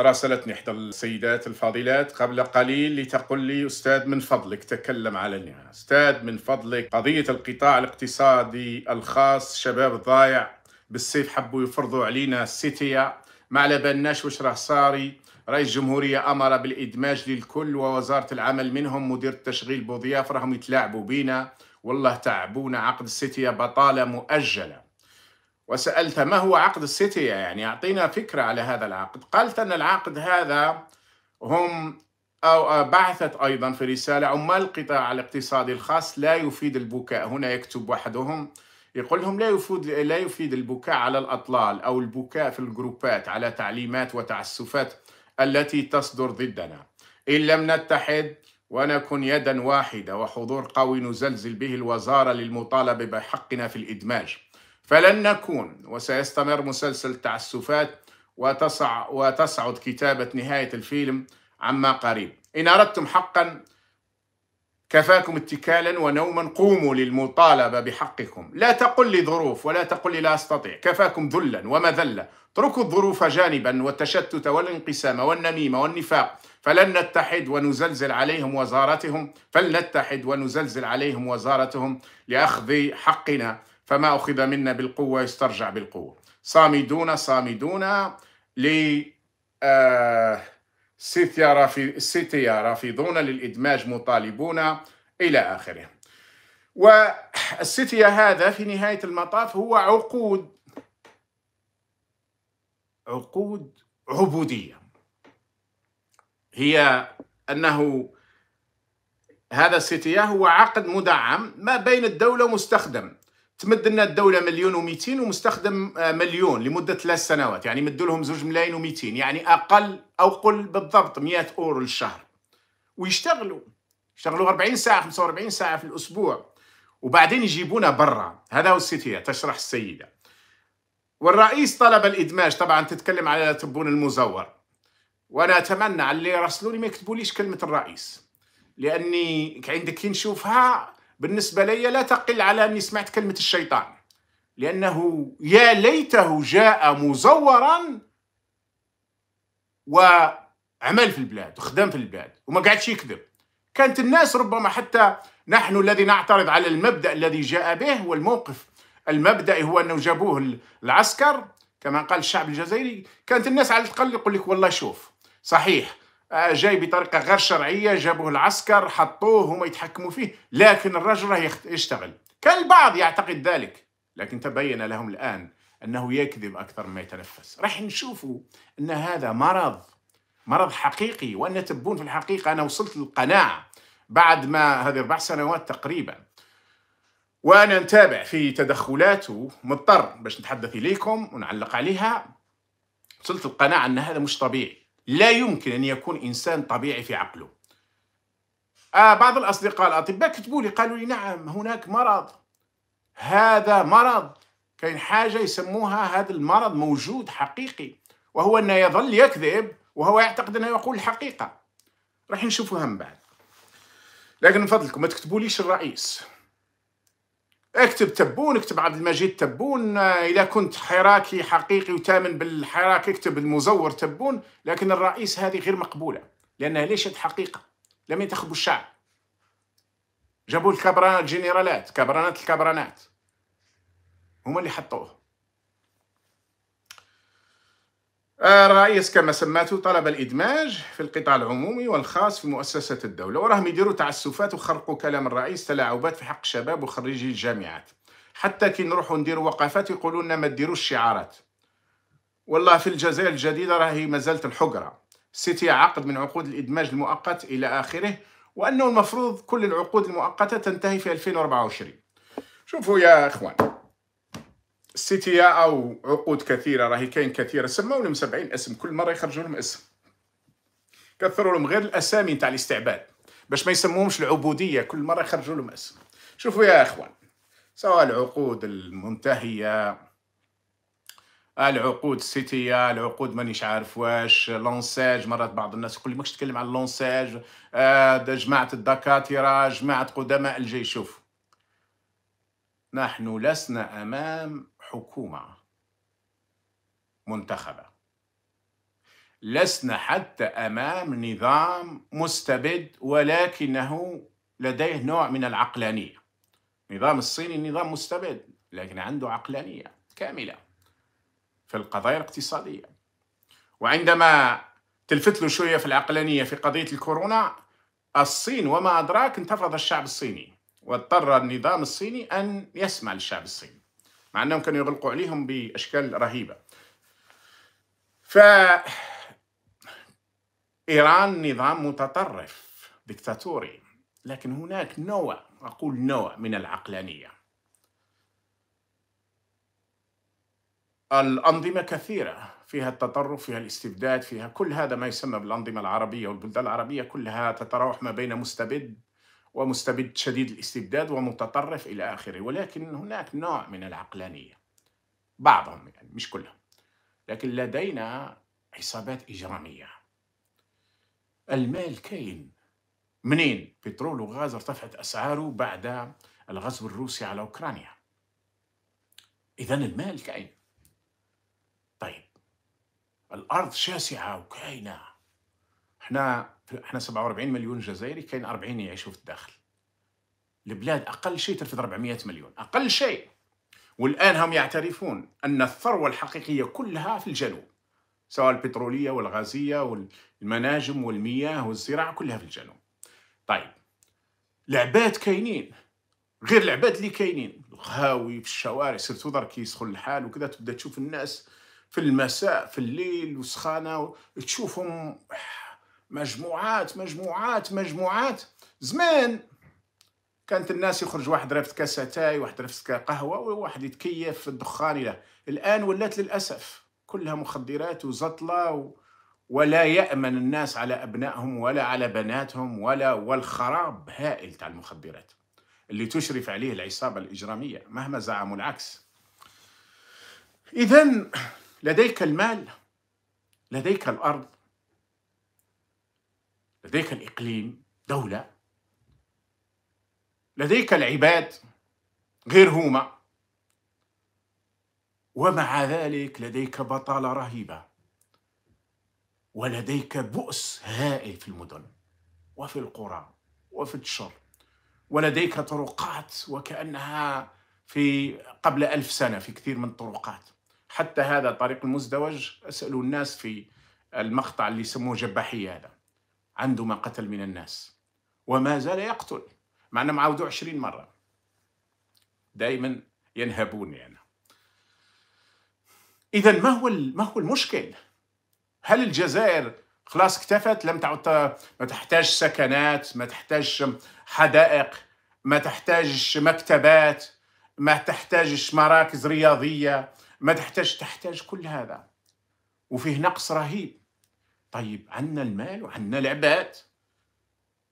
راسلتني إحدى السيدات الفاضلات قبل قليل لتقول لي أستاذ من فضلك تكلم على النعاس أستاذ من فضلك قضية القطاع الاقتصادي الخاص شباب ضايع بالسيف حبوا يفرضوا علينا سيتيا ما على بالناش واش راه صاري رئيس الجمهورية أمر بالإدماج للكل ووزارة العمل منهم مدير التشغيل بوضياف راهم يتلاعبوا بينا والله تعبونا عقد السيتيا بطالة مؤجلة وسألت ما هو عقد السيتيا يعني أعطينا فكرة على هذا العقد قالت أن العقد هذا هم أو بعثت أيضا في رسالة عمال القطاع الاقتصادي الخاص لا يفيد البكاء هنا يكتب وحدهم يقول لهم لا يفيد لا يفيد البكاء على الأطلال أو البكاء في الجروبات على تعليمات وتعسفات التي تصدر ضدنا إن لم نتحد ونكن يدا واحدة وحضور قوي نزلزل به الوزارة للمطالبة بحقنا في الإدماج فلن نكون وسيستمر مسلسل تعسفات وتصع وتصعد كتابة نهاية الفيلم عما قريب إن أردتم حقا كفاكم اتكالا ونوما قوموا للمطالبة بحقكم لا تقل لي ظروف ولا تقل لي لا أستطيع كفاكم ذلا ومذلة اتركوا الظروف جانبا والتشتت والانقسام والنميمة والنفاق فلن نتحد ونزلزل عليهم وزارتهم فلنتحد ونزلزل عليهم وزارتهم لأخذ حقنا فما أخذ منا بالقوة يسترجع بالقوة صامدون صامدون ل آه، سيتيا رافضون للإدماج مطالبون إلى آخره والستيا هذا في نهاية المطاف هو عقود عقود عبودية هي أنه هذا الستيا هو عقد مدعم ما بين الدولة ومستخدم تمد لنا الدوله مليون و200 ومستخدم آه، مليون لمده ثلاث سنوات يعني مدوا لهم زوج ملايين و200 يعني اقل او قل بالضبط 100 اورو للشهر ويشتغلوا يشتغلوا 40 ساعه 45 ساعه في الاسبوع وبعدين يجيبونا برا هذا هو السيتي تشرح السيده والرئيس طلب الادماج طبعا تتكلم على تبون المزور وانا اتمنى على اللي يرسلوني ما يكتبوليش كلمه الرئيس لاني عندك كي نشوفها بالنسبة لي لا تقل على أني سمعت كلمة الشيطان لأنه يا ليته جاء مزورا وعمل في البلاد وخدم في البلاد وما قعدش يكذب كانت الناس ربما حتى نحن الذي نعترض على المبدأ الذي جاء به والموقف المبدأ هو أنه جابوه العسكر كما قال الشعب الجزائري كانت الناس على الأقل يقول لك والله شوف صحيح آه، جاي بطريقه غير شرعيه جابوه العسكر حطوه هما يتحكموا فيه لكن الرجل راه يشتغل كان البعض يعتقد ذلك لكن تبين لهم الان انه يكذب اكثر مما يتنفس راح نشوفوا ان هذا مرض مرض حقيقي وان تبون في الحقيقه انا وصلت للقناعه بعد ما هذه اربع سنوات تقريبا وانا نتابع في تدخلاته مضطر باش نتحدث اليكم ونعلق عليها وصلت القناعه ان هذا مش طبيعي لا يمكن أن يكون إنسان طبيعي في عقله آه بعض الأصدقاء الأطباء كتبوا لي قالوا لي نعم هناك مرض هذا مرض كاين حاجة يسموها هذا المرض موجود حقيقي وهو أنه يظل يكذب وهو يعتقد أنه يقول الحقيقة راح نشوفوها من بعد لكن من فضلكم ما تكتبوليش الرئيس اكتب تبون اكتب عبد المجيد تبون آه، اذا كنت حراكي حقيقي وتامن بالحراك اكتب المزور تبون لكن الرئيس هذه غير مقبوله لانها ليست حقيقه لم ينتخبوا الشعب جابوا الكبرانات جنرالات كبرانات الكبرانات هما اللي حطوه الرئيس كما سماته طلب الادماج في القطاع العمومي والخاص في مؤسسات الدوله وراهم يديروا تعسفات وخرقوا كلام الرئيس تلاعبات في حق الشباب وخريجي الجامعات حتى كي نروحوا نديروا وقفات يقولوا لنا ما ديروش شعارات والله في الجزائر الجديده راهي مازالت الحقره السيتي عقد من عقود الادماج المؤقت الى اخره وانه المفروض كل العقود المؤقته تنتهي في 2024 شوفوا يا اخوان سيتيا او عقود كثيره راهي كاين كثيره سموا لهم 70 اسم كل مره يخرجوا لهم اسم كثروا لهم غير الاسامي تاع الاستعباد باش ما يسموهمش العبوديه كل مره يخرجوا لهم اسم شوفوا يا اخوان سواء العقود المنتهيه العقود سيتيا العقود مانيش عارف واش لونساج مرات بعض الناس يقول لي ماكش تتكلم على لونساج آه جماعة الدكاترة جماعة قدماء الجيش شوف نحن لسنا أمام حكومة منتخبة لسنا حتى أمام نظام مستبد ولكنه لديه نوع من العقلانية النظام الصيني نظام مستبد لكن عنده عقلانية كاملة في القضايا الاقتصادية وعندما تلفت له شوية في العقلانية في قضية الكورونا الصين وما أدراك انتفض الشعب الصيني واضطر النظام الصيني أن يسمع للشعب الصيني مع أنهم كانوا يغلقوا عليهم بأشكال رهيبة ف إيران نظام متطرف ديكتاتوري لكن هناك نوع أقول نوع من العقلانية الأنظمة كثيرة فيها التطرف فيها الاستبداد فيها كل هذا ما يسمى بالأنظمة العربية والبلدان العربية كلها تتراوح ما بين مستبد ومستبد شديد الاستبداد ومتطرف إلى آخره ولكن هناك نوع من العقلانية بعضهم يعني مش كلهم لكن لدينا عصابات إجرامية المال كاين منين؟ بترول وغاز ارتفعت أسعاره بعد الغزو الروسي على أوكرانيا إذا المال كاين طيب الأرض شاسعة وكاينة احنا احنا 47 مليون جزائري كاين 40 يعيشوا في الداخل البلاد اقل شيء ترفد 400 مليون اقل شيء والان هم يعترفون ان الثروه الحقيقيه كلها في الجنوب سواء البتروليه والغازيه والمناجم والمياه والزراعه كلها في الجنوب طيب لعبات كاينين غير العباد اللي كاينين الغاوي في الشوارع سيرتو دار يسخن الحال وكذا تبدا تشوف الناس في المساء في الليل وسخانه تشوفهم مجموعات مجموعات مجموعات زمان كانت الناس يخرج واحد رافد كاس اتاي واحد رافد قهوه وواحد يتكيف في الدخان الى الان ولات للاسف كلها مخدرات وزطله و... ولا يامن الناس على ابنائهم ولا على بناتهم ولا والخراب هائل تاع المخدرات اللي تشرف عليه العصابه الاجراميه مهما زعموا العكس اذا لديك المال لديك الارض لديك الإقليم دولة لديك العباد غير هما ومع ذلك لديك بطالة رهيبة ولديك بؤس هائل في المدن وفي القرى وفي الشر ولديك طرقات وكأنها في قبل ألف سنة في كثير من الطرقات حتى هذا طريق المزدوج أسألوا الناس في المقطع اللي يسموه جباحية هذا عنده ما قتل من الناس وما زال يقتل مع أنه معاوده 20 مرة دائما ينهبوني أنا إذا ما هو ما هو المشكل؟ هل الجزائر خلاص اكتفت لم تعد ما تحتاج سكنات ما تحتاج حدائق ما تحتاج مكتبات ما تحتاج مراكز رياضية ما تحتاج تحتاج كل هذا وفيه نقص رهيب طيب عندنا المال وعندنا العباد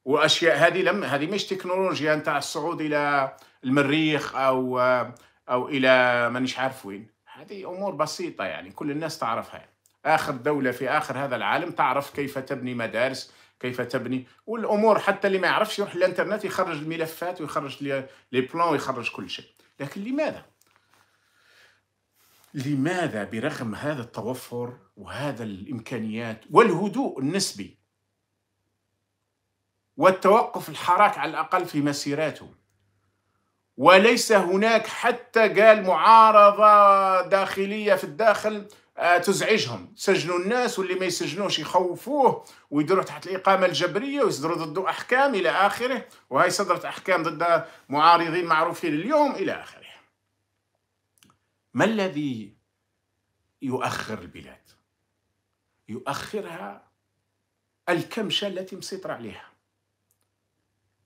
واشياء هذه لم هذه مش تكنولوجيا نتاع الصعود الى المريخ او او الى مانيش عارف وين هذه امور بسيطه يعني كل الناس تعرفها اخر دوله في اخر هذا العالم تعرف كيف تبني مدارس كيف تبني والامور حتى اللي ما يعرفش يروح للانترنت يخرج الملفات ويخرج لي بلان ويخرج كل شيء لكن لماذا لماذا برغم هذا التوفر وهذا الامكانيات والهدوء النسبي والتوقف الحراك على الاقل في مسيراته وليس هناك حتى قال معارضه داخليه في الداخل آه، تزعجهم سجنوا الناس واللي ما يسجنوش يخوفوه ويديروا تحت الإقامة الجبرية ويصدروا ضده أحكام إلى آخره وهي صدرت أحكام ضد معارضين معروفين اليوم إلى آخره ما الذي يؤخر البلاد يؤخرها الكمشة التي مسيطر عليها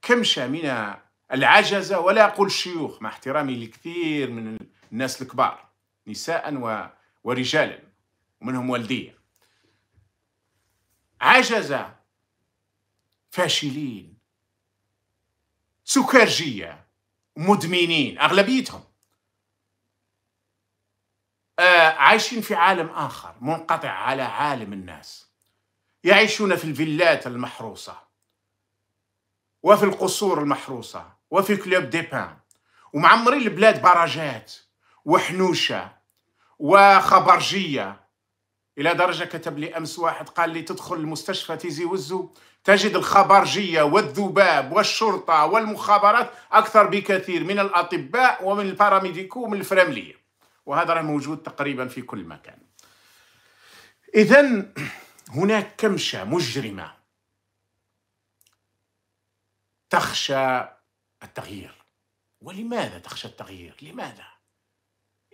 كمشة من العجزة ولا أقول الشيوخ مع احترامي لكثير من الناس الكبار نساء ورجالا ومنهم والدية عجزة فاشلين سكرجية مدمنين أغلبيتهم آه، عايشين في عالم آخر منقطع على عالم الناس يعيشون في الفيلات المحروسة وفي القصور المحروسة وفي كلوب ديبان ومعمرين البلاد براجات وحنوشة وخبرجية إلى درجة كتب لي أمس واحد قال لي تدخل المستشفى تيزي وزو تجد الخبرجية والذباب والشرطة والمخابرات أكثر بكثير من الأطباء ومن الباراميديكو ومن الفراملية وهذا راه موجود تقريبا في كل مكان إذا هناك كمشة مجرمة تخشى التغيير ولماذا تخشى التغيير؟ لماذا؟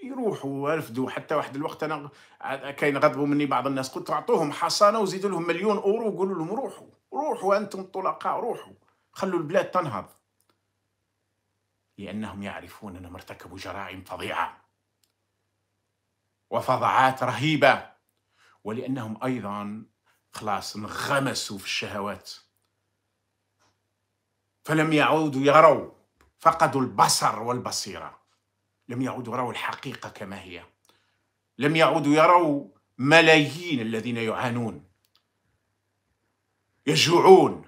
يروحوا ويرفدوا حتى واحد الوقت انا كاين غضبوا مني بعض الناس قلت اعطوهم حصانه وزيدوا لهم مليون اورو وقولوا لهم روحوا روحوا انتم الطلقاء روحوا خلوا البلاد تنهض لانهم يعرفون انهم ارتكبوا جرائم فظيعه وفظعات رهيبه ولانهم ايضا خلاص انغمسوا في الشهوات فلم يعودوا يروا فقدوا البصر والبصيره لم يعودوا يروا الحقيقه كما هي لم يعودوا يروا ملايين الذين يعانون يجوعون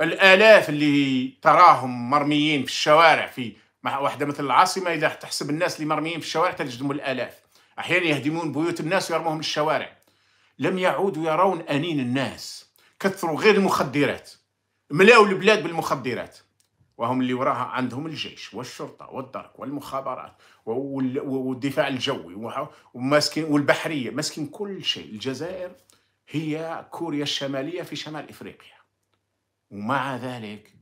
الالاف اللي تراهم مرميين في الشوارع في مع واحدة مثل العاصمة إذا تحسب الناس اللي مرميين في الشوارع تجدهم الآلاف أحيانا يهدمون بيوت الناس ويرموهم الشوارع لم يعودوا يرون أنين الناس كثروا غير المخدرات ملاو البلاد بالمخدرات وهم اللي وراها عندهم الجيش والشرطه والدرك والمخابرات والدفاع الجوي وماسكين والبحريه ماسكين كل شيء الجزائر هي كوريا الشماليه في شمال افريقيا ومع ذلك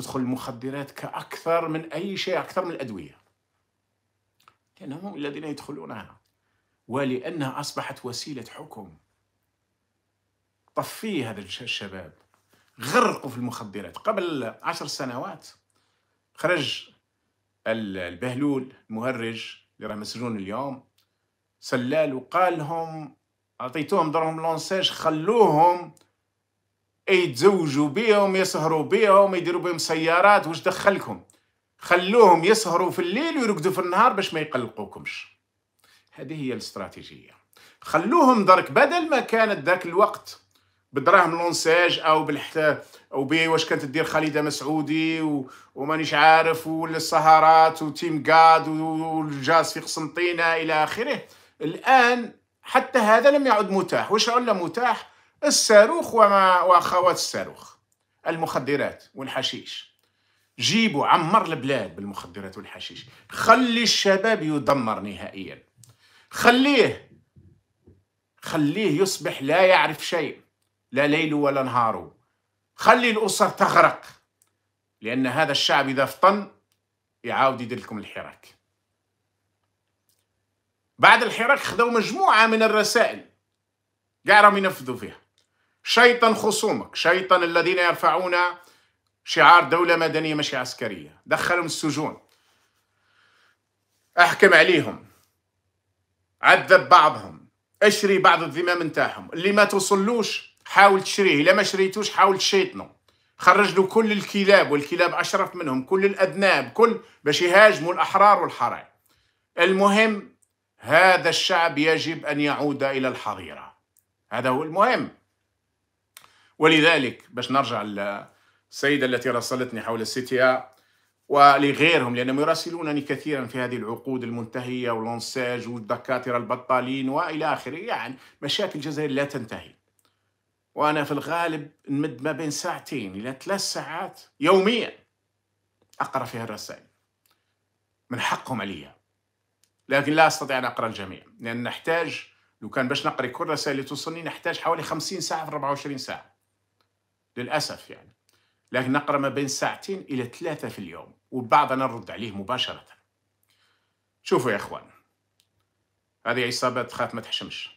تدخل المخدرات كأكثر من أي شيء أكثر من الأدوية لأنهم هم الذين يدخلونها ولأنها أصبحت وسيلة حكم طفي هذا الشباب غرقوا في المخدرات قبل عشر سنوات خرج البهلول المهرج اللي راه مسجون اليوم سلال وقال لهم اعطيتوهم درهم لونساج خلوهم يتزوجوا بيهم يسهروا بيهم يديروا بيهم سيارات واش دخلكم خلوهم يسهروا في الليل ويرقدوا في النهار باش ما يقلقوكمش هذه هي الاستراتيجيه خلوهم درك بدل ما كانت ذاك الوقت بدراهم لونساج او بالحتى او بي واش كانت دير خالده مسعودي و... ومانيش عارف والسهرات وتيم قاد والجاز في قسنطينه الى اخره الان حتى هذا لم يعد متاح واش علا متاح الصاروخ وما واخوات الصاروخ المخدرات والحشيش جيبوا عمر البلاد بالمخدرات والحشيش خلي الشباب يدمر نهائيا خليه خليه يصبح لا يعرف شيء لا ليله ولا نهاره خلي الأسر تغرق لأن هذا الشعب إذا فطن يعاود يدير لكم الحراك بعد الحراك خذوا مجموعة من الرسائل قاع راهم ينفذوا فيها شيطن خصومك شيطن الذين يرفعون شعار دولة مدنية مش عسكرية دخلهم السجون احكم عليهم عذب بعضهم اشري بعض الذمام نتاعهم اللي ما توصلوش حاول تشريه لما ما شريتوش حاول تشيطنه خرج له كل الكلاب والكلاب اشرف منهم كل الاذناب كل باش يهاجموا الاحرار والحرائق المهم هذا الشعب يجب ان يعود الى الحظيره هذا هو المهم ولذلك باش نرجع للسيدة التي راسلتني حول السيتيا ولغيرهم لأنهم يراسلونني كثيرا في هذه العقود المنتهية والانساج والدكاترة البطالين وإلى آخره يعني مشاكل الجزائر لا تنتهي وأنا في الغالب نمد ما بين ساعتين إلى ثلاث ساعات يوميا أقرأ فيها الرسائل من حقهم عليها لكن لا أستطيع أن أقرأ الجميع لأن نحتاج لو كان باش نقرأ كل الرسائل اللي توصلني نحتاج حوالي 50 ساعة في 24 ساعة للأسف يعني لكن نقرأ ما بين ساعتين إلى ثلاثة في اليوم وبعضنا نرد عليه مباشرة شوفوا يا إخوان هذه عصابات تخاف ما تحشمش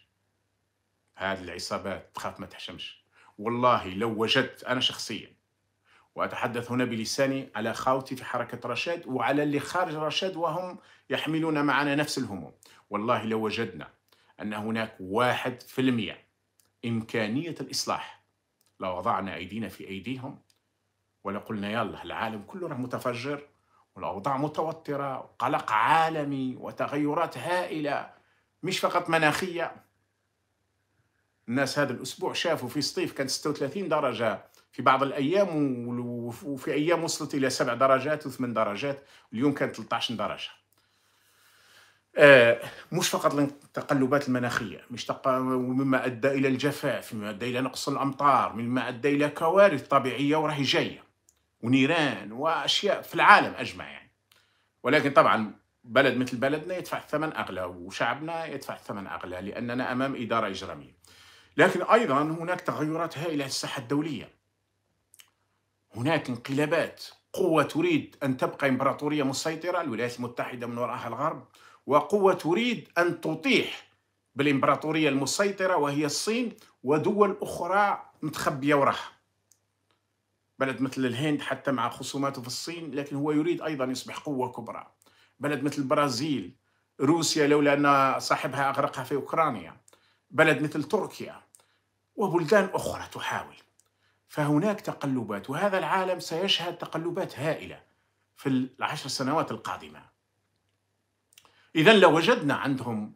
هذه العصابات تخاف ما تحشمش والله لو وجدت أنا شخصيا وأتحدث هنا بلساني على خاوتي في حركة رشاد وعلى اللي خارج رشاد وهم يحملون معنا نفس الهموم والله لو وجدنا أن هناك واحد في المئة إمكانية الإصلاح لوضعنا أيدينا في أيديهم ولقلنا يلا العالم كله راه متفجر والأوضاع متوترة وقلق عالمي وتغيرات هائلة مش فقط مناخية الناس هذا الأسبوع شافوا في سطيف كانت 36 درجة في بعض الأيام وفي أيام وصلت إلى 7 درجات و8 درجات اليوم كانت 13 درجة آه، مش فقط التقلبات المناخيه مش تق... مما ادى الى الجفاف مما ادى الى نقص الامطار مما ادى الى كوارث طبيعيه وراهي جايه ونيران واشياء في العالم اجمع يعني ولكن طبعا بلد مثل بلدنا يدفع الثمن اغلى وشعبنا يدفع الثمن اغلى لاننا امام اداره اجراميه لكن ايضا هناك تغيرات هائله في الساحه الدوليه هناك انقلابات قوه تريد ان تبقى امبراطوريه مسيطره الولايات المتحده من وراءها الغرب وقوة تريد أن تطيح بالإمبراطورية المسيطرة وهي الصين ودول أخرى متخبية وراها بلد مثل الهند حتى مع خصوماته في الصين لكن هو يريد أيضا يصبح قوة كبرى بلد مثل البرازيل روسيا لولا أن صاحبها أغرقها في أوكرانيا بلد مثل تركيا وبلدان أخرى تحاول فهناك تقلبات وهذا العالم سيشهد تقلبات هائلة في العشر سنوات القادمة إذا لوجدنا عندهم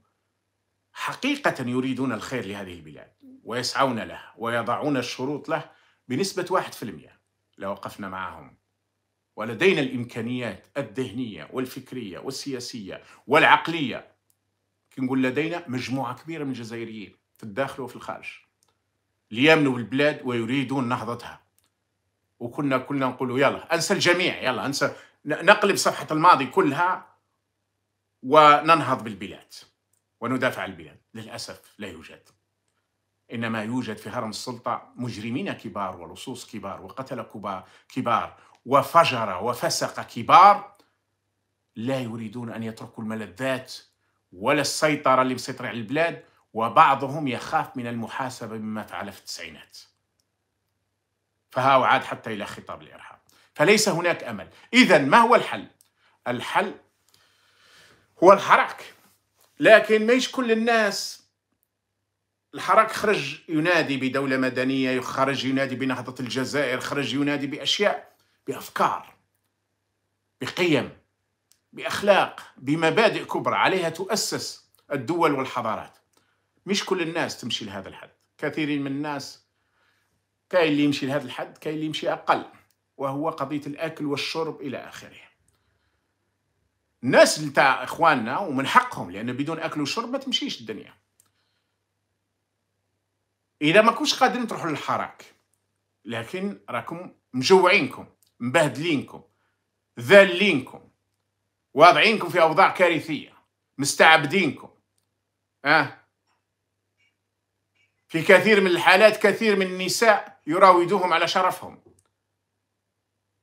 حقيقة يريدون الخير لهذه البلاد ويسعون له ويضعون الشروط له بنسبة 1% لو وقفنا معهم ولدينا الإمكانيات الذهنية والفكرية والسياسية والعقلية نقول لدينا مجموعة كبيرة من الجزائريين في الداخل وفي الخارج ليامنوا بالبلاد ويريدون نهضتها وكنا كلنا نقولوا يلا انسى الجميع يلا انسى نقلب صفحة الماضي كلها وننهض بالبلاد وندافع عن البلاد للأسف لا يوجد إنما يوجد في هرم السلطة مجرمين كبار ولصوص كبار وقتل كبار وفجر وفسق كبار لا يريدون أن يتركوا الملذات ولا السيطرة اللي مسيطرة على البلاد وبعضهم يخاف من المحاسبة مما فعل في التسعينات فها عاد حتى إلى خطاب الإرهاب فليس هناك أمل إذا ما هو الحل؟ الحل هو الحراك لكن ماشي كل الناس الحراك خرج ينادي بدولة مدنية خرج ينادي بنهضة الجزائر خرج ينادي بأشياء بأفكار بقيم بأخلاق بمبادئ كبرى عليها تؤسس الدول والحضارات مش كل الناس تمشي لهذا الحد كثيرين من الناس كاين اللي يمشي لهذا الحد كاين اللي يمشي أقل وهو قضية الأكل والشرب إلى آخره الناس نتاع اخواننا ومن حقهم لان بدون اكل وشرب ما تمشيش الدنيا اذا ما كنتش قادرين تروحوا للحراك لكن راكم مجوعينكم مبهدلينكم ذالينكم واضعينكم في اوضاع كارثيه مستعبدينكم اه في كثير من الحالات كثير من النساء يراودوهم على شرفهم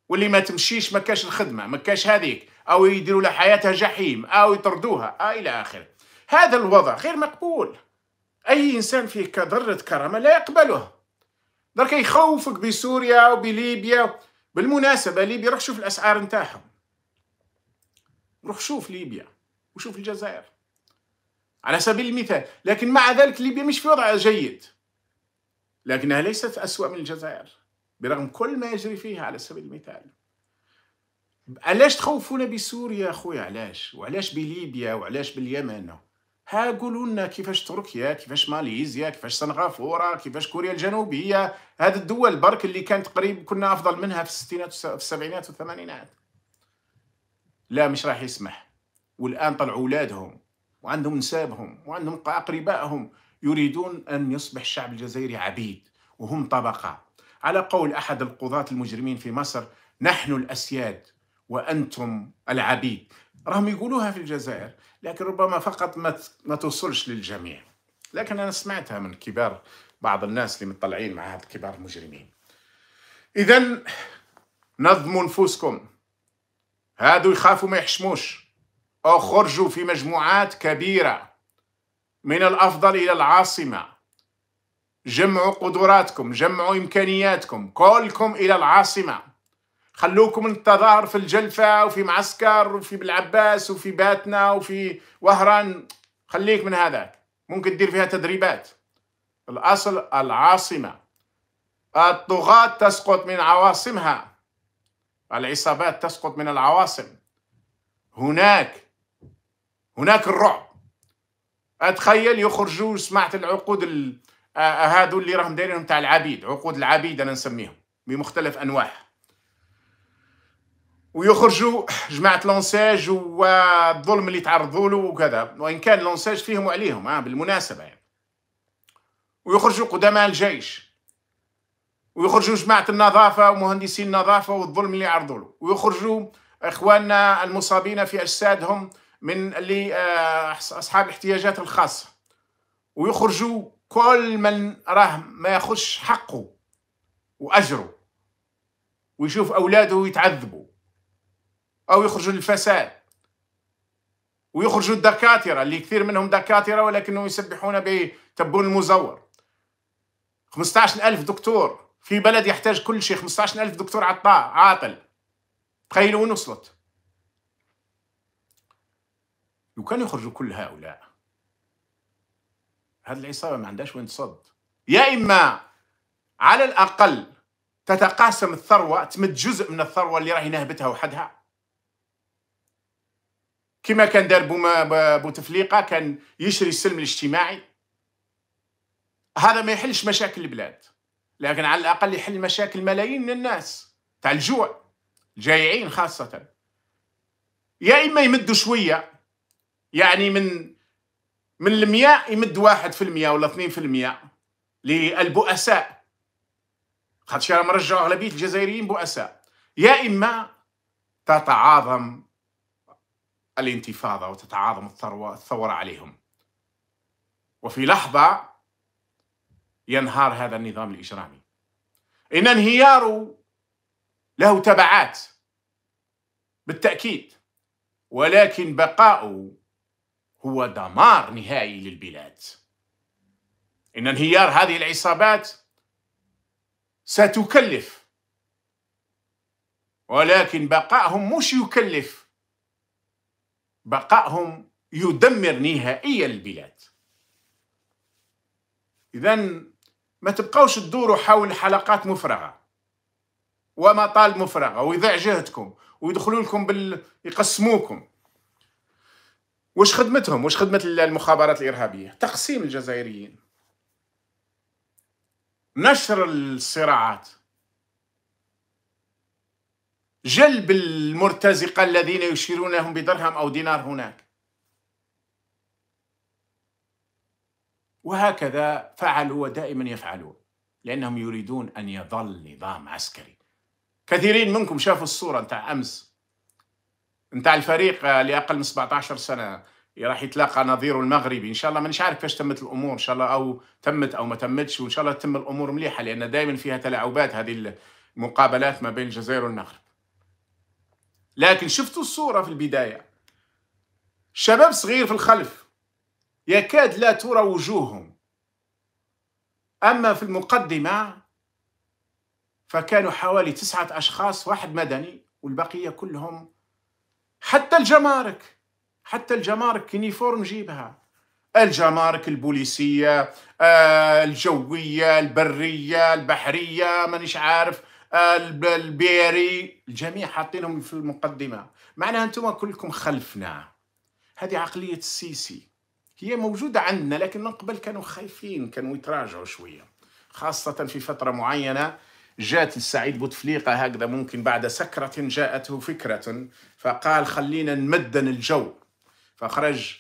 واللي ما تمشيش ما كاش الخدمه ما كاش هذيك أو يديروا لها حياتها جحيم أو يطردوها آه إلى آخره هذا الوضع غير مقبول أي إنسان فيه كدرة كرامة لا يقبله درك يخوفك بسوريا وبليبيا بالمناسبة ليبيا روح شوف الأسعار نتاعهم روح شوف ليبيا وشوف الجزائر على سبيل المثال لكن مع ذلك ليبيا مش في وضع جيد لكنها ليست أسوأ من الجزائر برغم كل ما يجري فيها على سبيل المثال علاش تخوفونا بسوريا اخويا علاش وعلاش بليبيا وعلاش باليمن ها قولوا لنا كيفاش تركيا كيفاش ماليزيا كيفاش سنغافوره كيفاش كوريا الجنوبيه هذه الدول برك اللي كانت قريب كنا افضل منها في الستينات في السبعينات والثمانينات لا مش راح يسمح والان طلعوا اولادهم وعندهم نسابهم وعندهم اقربائهم يريدون ان يصبح الشعب الجزائري عبيد وهم طبقه على قول احد القضاة المجرمين في مصر نحن الاسياد وأنتم العبيد راهم يقولوها في الجزائر لكن ربما فقط ما ما توصلش للجميع لكن أنا سمعتها من كبار بعض الناس اللي مطلعين مع هذا الكبار المجرمين إذا نظموا نفوسكم هادو يخافوا ما يحشموش اخرجوا في مجموعات كبيرة من الأفضل إلى العاصمة جمعوا قدراتكم جمعوا إمكانياتكم كلكم إلى العاصمة خلوكم التظاهر في الجلفة وفي معسكر وفي بالعباس وفي باتنا وفي وهران خليك من هذاك ممكن تدير فيها تدريبات الأصل العاصمة الطغاة تسقط من عواصمها العصابات تسقط من العواصم هناك هناك الرعب اتخيل يخرجوا سمعت العقود هذو آه، اللي راهم دايرينهم تاع العبيد عقود العبيد انا نسميهم بمختلف انواعها ويخرجوا جماعه لونساج والظلم اللي تعرضوا له وكذا وان كان لونساج فيهم وعليهم آه بالمناسبه يعني ويخرجوا قدماء الجيش ويخرجوا جماعه النظافه ومهندسين النظافه والظلم اللي عرضوا له ويخرجوا اخواننا المصابين في اجسادهم من اللي آه، اصحاب الاحتياجات الخاصه ويخرجوا كل من راه ما يخش حقه واجره ويشوف اولاده يتعذبوا أو يخرجوا للفساد ويخرجوا الدكاترة اللي كثير منهم دكاترة ولكنهم يسبحون بتبون المزور 15 ألف دكتور في بلد يحتاج كل شيء 15 ألف دكتور عاطل تخيلوا وين وصلت لو كانوا يخرجوا كل هؤلاء هذه العصابة ما عندهاش وين تصد يا إما على الأقل تتقاسم الثروة تمد جزء من الثروة اللي راهي نهبتها وحدها كما كان دار بوتفليقه كان يشري السلم الاجتماعي هذا ما يحلش مشاكل البلاد لكن على الاقل يحل مشاكل ملايين من الناس تاع الجوع الجائعين خاصه يا اما يمدوا شويه يعني من من المياء يمد واحد في المياء ولا اثنين في المياء للبؤساء خاطش راه رجعوا اغلبيه الجزائريين بؤساء يا اما تتعاظم الانتفاضة وتتعاظم الثروة الثورة عليهم وفي لحظة ينهار هذا النظام الإجرامي إن انهياره له تبعات بالتأكيد ولكن بقاؤه هو دمار نهائي للبلاد إن انهيار هذه العصابات ستكلف ولكن بقائهم مش يكلف بقائهم يدمر نهائيا البلاد إذا ما تبقاوش تدوروا حول حلقات مفرغة ومطالب مفرغة ويضيع جهدكم ويدخلوا لكم بال... يقسموكم واش خدمتهم واش خدمة المخابرات الإرهابية تقسيم الجزائريين نشر الصراعات جلب المرتزقة الذين يشيرون لهم بدرهم أو دينار هناك وهكذا فعلوا ودائما يفعلون لأنهم يريدون أن يظل نظام عسكري كثيرين منكم شافوا الصورة نتاع أمس نتاع الفريق لأقل من 17 سنة راح يتلاقى نظيره المغربي ان شاء الله مانيش عارف كيفاش تمت الامور ان شاء الله او تمت او ما تمتش وان شاء الله تتم الامور مليحه لان دائما فيها تلاعبات هذه المقابلات ما بين الجزائر والمغرب لكن شفتوا الصورة في البداية شباب صغير في الخلف يكاد لا ترى وجوههم أما في المقدمة فكانوا حوالي تسعة أشخاص واحد مدني والبقية كلهم حتى الجمارك حتى الجمارك يونيفورم جيبها الجمارك البوليسية آه، الجوية البرية البحرية مانيش عارف البيري الجميع حاطينهم في المقدمة معناها أنتم كلكم خلفنا هذه عقلية السيسي هي موجودة عندنا لكن من قبل كانوا خايفين كانوا يتراجعوا شوية خاصة في فترة معينة جات السعيد بوتفليقة هكذا ممكن بعد سكرة جاءته فكرة فقال خلينا نمدن الجو فخرج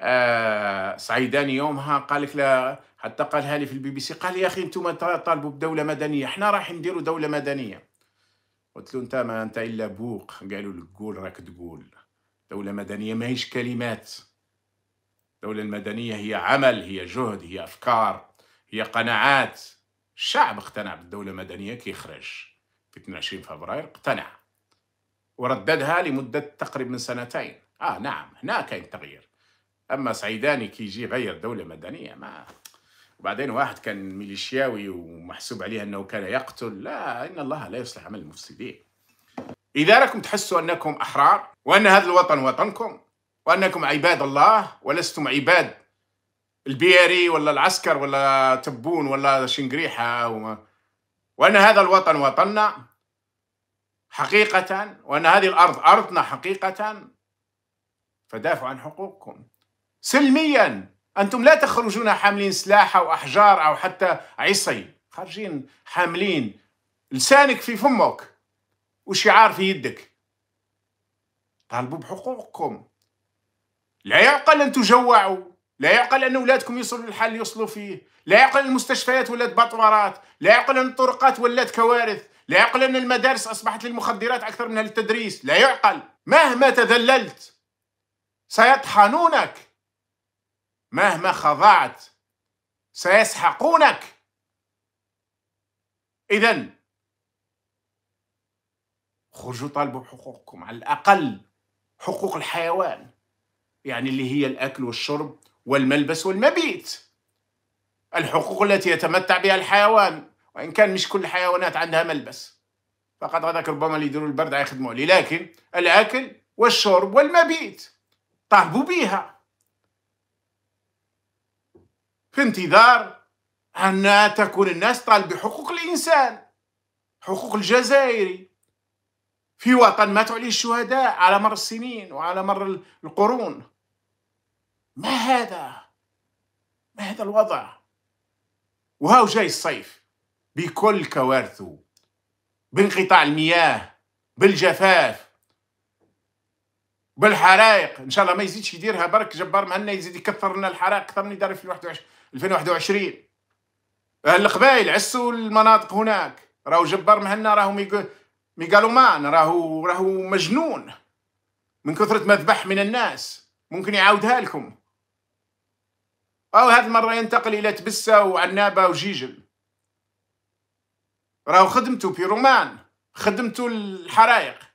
آه سعيدان يومها قال لك لا حتى قالها لي في البي بي سي قال لي يا اخي انتم طالبوا بدوله مدنيه احنا راح نديروا دوله مدنيه قلت له انت ما انت الا بوق قالوا لك قول راك تقول دوله مدنيه ماهيش كلمات الدوله المدنيه هي عمل هي جهد هي افكار هي قناعات الشعب اقتنع بالدوله المدنيه كي خرج في 22 فبراير اقتنع ورددها لمده تقريبا من سنتين اه نعم هنا كاين تغيير اما سعيداني كي يجي يغير دوله مدنيه ما وبعدين واحد كان ميليشياوي ومحسوب عليه انه كان يقتل لا ان الله لا يصلح عمل المفسدين اذا راكم تحسوا انكم احرار وان هذا الوطن وطنكم وانكم عباد الله ولستم عباد البياري ولا العسكر ولا تبون ولا شنقريحه وان هذا الوطن وطننا حقيقه وان هذه الارض ارضنا حقيقه فدافعوا عن حقوقكم سلميا أنتم لا تخرجون حاملين سلاح أو أحجار أو حتى عصي خارجين حاملين لسانك في فمك وشعار في يدك طالبوا بحقوقكم لا يعقل أن تجوعوا لا يعقل أن أولادكم يصلوا للحل اللي يوصلوا فيه لا يعقل أن المستشفيات ولات بطورات لا يعقل أن الطرقات ولات كوارث لا يعقل أن المدارس أصبحت للمخدرات أكثر منها للتدريس لا يعقل مهما تذللت سيطحنونك مهما خضعت سيسحقونك إذا خرجوا طالبوا بحقوقكم على الأقل حقوق الحيوان يعني اللي هي الأكل والشرب والملبس والمبيت الحقوق التي يتمتع بها الحيوان وإن كان مش كل الحيوانات عندها ملبس فقد هذاك ربما اللي يديروا البرد يخدموا عليه لكن الأكل والشرب والمبيت طالبوا بها في انتظار أن تكون الناس طالب بحقوق الإنسان حقوق الجزائري في وطن ماتوا عليه الشهداء على مر السنين وعلى مر القرون ما هذا ما هذا الوضع وهاو جاي الصيف بكل كوارثه بانقطاع المياه بالجفاف بالحرائق ان شاء الله ما يزيدش يديرها برك جبار مهنا يزيد يكثر لنا الحرائق اكثر من دار في 21 2021 القبائل عسوا المناطق هناك راهو جبار مهنا راهو ميغالومان راهو راهو مجنون من كثرة ما ذبح من الناس ممكن يعاودها لكم أو هذه المرة ينتقل إلى تبسة وعنابة وجيجل راهو خدمته بيرومان خدمته الحرايق